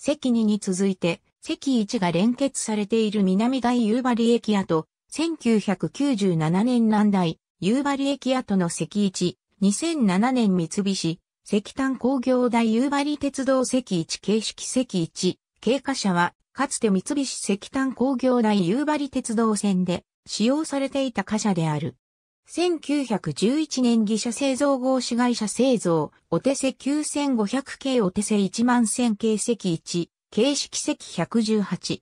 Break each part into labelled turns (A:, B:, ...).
A: 関2に続いて、関1が連結されている南大夕張駅跡、1997年南大夕張駅跡の関1、2007年三菱、石炭工業大夕張鉄道関1形式関1、経過者は、かつて三菱石炭工業大夕張鉄道線で使用されていた貨車である。1911年義者製造合資会社製造、お手製9500系お手製1万1000系石1、形式石118。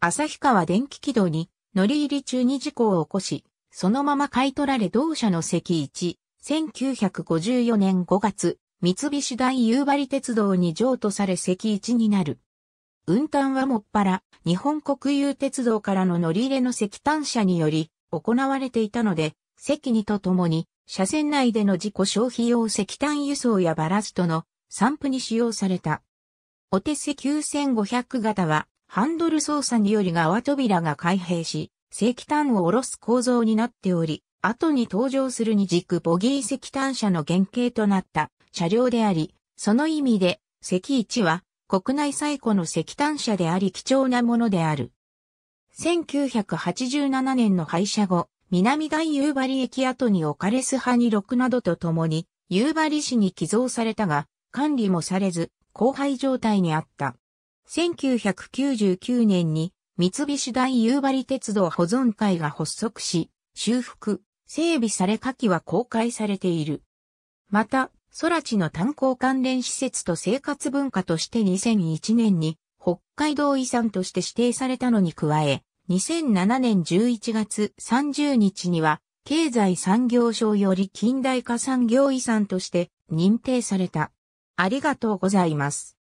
A: 旭川電気軌道に乗り入り中に事故を起こし、そのまま買い取られ同社の石1、1954年5月、三菱大夕張鉄道に譲渡され石1になる。運搬はもっぱら、日本国有鉄道からの乗り入れの石炭車により、行われていたので、積にとともに、車線内での自己消費用石炭輸送やバラストの散布に使用された。お手製9500型は、ハンドル操作により側扉が開閉し、石炭を下ろす構造になっており、後に登場する二軸ボギー石炭車の原型となった車両であり、その意味で、石1は国内最古の石炭車であり貴重なものである。1987年の廃車後、南大夕張駅跡に置かれす派に6などとともに、夕張市に寄贈されたが、管理もされず、荒廃状態にあった。1999年に、三菱大夕張鉄道保存会が発足し、修復、整備され下記は公開されている。また、空地の炭鉱関連施設と生活文化として2001年に北海道遺産として指定されたのに加え、2007年11月30日には、経済産業省より近代化産業遺産として認定された。ありがとうございます。